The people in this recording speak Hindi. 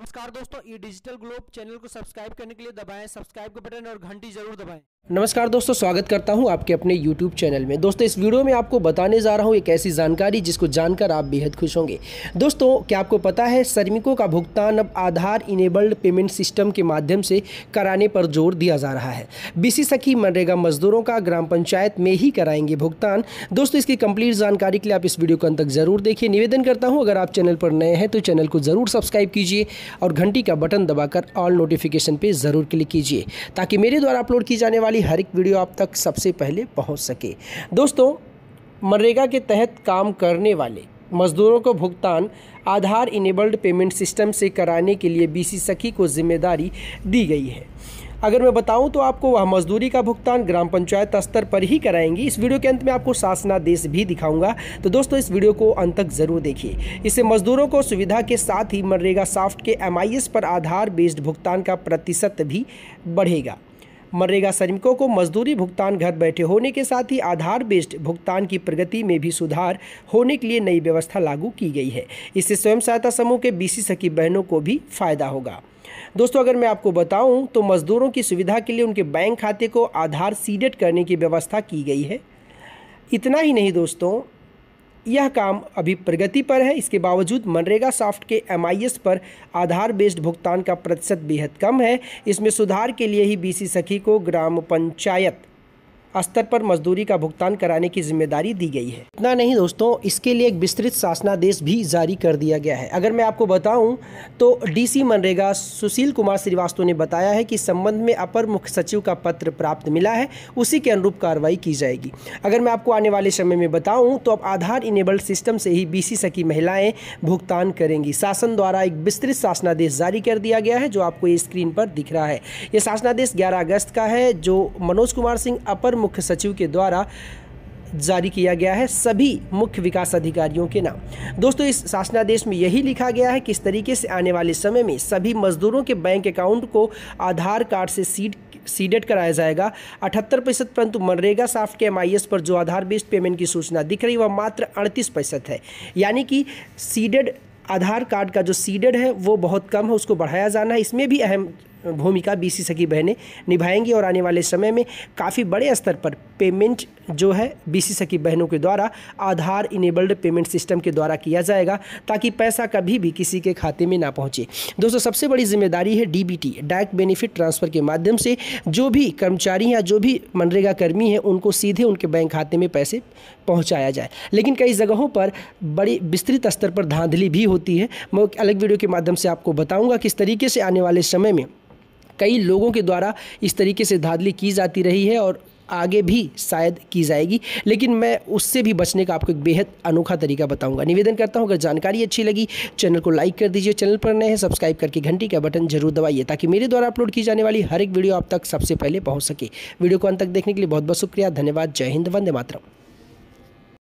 नमस्कार दोस्तों ई डिजिटल ग्लोब चैनल को सब्सक्राइब करने के लिए दबाएं सब्सक्राइब का बटन और घंटी जरूर दबाएं नमस्कार दोस्तों स्वागत करता हूं आपके अपने YouTube चैनल में दोस्तों इस वीडियो में आपको बताने जा रहा हूं एक ऐसी जानकारी जिसको जानकर आप बेहद खुश होंगे दोस्तों क्या आपको पता है श्रमिकों का भुगतान अब आधार इनेबल्ड पेमेंट सिस्टम के माध्यम से कराने पर जोर दिया जा रहा है बीसी सखी मनरेगा मजदूरों का ग्राम पंचायत में ही कराएंगे भुगतान दोस्तों इसकी कंप्लीट जानकारी के लिए आप इस वीडियो को अंत तक जरूर देखिए निवेदन करता हूँ अगर आप चैनल पर नए हैं तो चैनल को जरूर सब्सक्राइब कीजिए और घंटी का बटन दबाकर ऑल नोटिफिकेशन पे ज़रूर क्लिक कीजिए ताकि मेरे द्वारा अपलोड की जाने वाली हर एक वीडियो आप तक सबसे पहले पहुँच सके दोस्तों मनरेगा के तहत काम करने वाले मजदूरों को भुगतान आधार इनेबल्ड पेमेंट सिस्टम से कराने के लिए बीसी सखी को जिम्मेदारी दी गई है अगर मैं बताऊं तो आपको वह मजदूरी का भुगतान ग्राम पंचायत स्तर पर ही कराएंगी इस वीडियो के अंत में आपको शासनादेश भी दिखाऊंगा तो दोस्तों इस वीडियो को अंत तक जरूर देखिए इससे मजदूरों को सुविधा के साथ ही मनरेगा साफ्ट के एम पर आधार बेस्ड भुगतान का प्रतिशत भी बढ़ेगा मनरेगा श्रमिकों को मजदूरी भुगतान घर बैठे होने के साथ ही आधार बेस्ड भुगतान की प्रगति में भी सुधार होने के लिए नई व्यवस्था लागू की गई है इससे स्वयं सहायता समूह के बीसी सखी बहनों को भी फायदा होगा दोस्तों अगर मैं आपको बताऊं तो मजदूरों की सुविधा के लिए उनके बैंक खाते को आधार सीडेट करने की व्यवस्था की गई है इतना ही नहीं दोस्तों यह काम अभी प्रगति पर है इसके बावजूद मनरेगा सॉफ्ट के एम पर आधार बेस्ड भुगतान का प्रतिशत बेहद कम है इसमें सुधार के लिए ही बीसी सखी को ग्राम पंचायत स्तर पर मजदूरी का भुगतान कराने की जिम्मेदारी दी गई है इतना नहीं दोस्तों इसके लिए एक विस्तृत शासनादेश भी जारी कर दिया गया है अगर मैं आपको बताऊं तो डीसी मनरेगा सुशील कुमार श्रीवास्तव ने बताया है कि इस संबंध में अपर मुख्य सचिव का पत्र प्राप्त मिला है उसी के अनुरूप कार्रवाई की जाएगी अगर मैं आपको आने वाले समय में बताऊँ तो अब आधार इनेबल्ड सिस्टम से ही बी सकी महिलाएँ भुगतान करेंगी शासन द्वारा एक विस्तृत शासनादेश जारी कर दिया गया है जो आपको स्क्रीन पर दिख रहा है यह शासनादेश ग्यारह अगस्त का है जो मनोज कुमार सिंह अपर मुख्य सचिव के द्वारा जारी किया गया है सभी मुख्य विकास अधिकारियों के नाम दोस्तों इस शासनादेश में यही लिखा गया है कि इस तरीके से आने वाले समय में सभी मजदूरों के बैंक अकाउंट को आधार कार्ड से सीड सीडेट कराया जाएगा अठहत्तर प्रतिशत परंतु मनरेगा साफ्ट के एम पर जो आधार बेस्ड पेमेंट की सूचना दिख रही वह मात्र अड़तीस प्रतिशत है यानी कि सीडेड आधार कार्ड का जो सीडेड है वो बहुत कम है उसको बढ़ाया जाना है इसमें भी अहम भूमिका बीसी सखी बहनें निभाएंगी और आने वाले समय में काफ़ी बड़े स्तर पर पेमेंट जो है बीसी सखी बहनों के द्वारा आधार इनेबल्ड पेमेंट सिस्टम के द्वारा किया जाएगा ताकि पैसा कभी भी किसी के खाते में ना पहुंचे दोस्तों सबसे बड़ी जिम्मेदारी है डीबीटी डायरेक्ट बेनिफिट ट्रांसफ़र के माध्यम से जो भी कर्मचारी या जो भी मनरेगा कर्मी हैं उनको सीधे उनके बैंक खाते में पैसे पहुँचाया जाए लेकिन कई जगहों पर बड़ी विस्तृत स्तर पर धांधली भी होती है मैं अलग वीडियो के माध्यम से आपको बताऊँगा किस तरीके से आने वाले समय में कई लोगों के द्वारा इस तरीके से धांधली की जाती रही है और आगे भी शायद की जाएगी लेकिन मैं उससे भी बचने का आपको एक बेहद अनोखा तरीका बताऊंगा निवेदन करता हूं अगर जानकारी अच्छी लगी चैनल को लाइक कर दीजिए चैनल पर नए हैं सब्सक्राइब करके घंटी का बटन जरूर दबाइए ताकि मेरे द्वारा अपलोड की जाने वाली हर एक वीडियो आप तक सबसे पहले पहुँच सके वीडियो को अंत तक देखने के लिए बहुत बहुत शुक्रिया धन्यवाद जय हिंद वंदे मातरम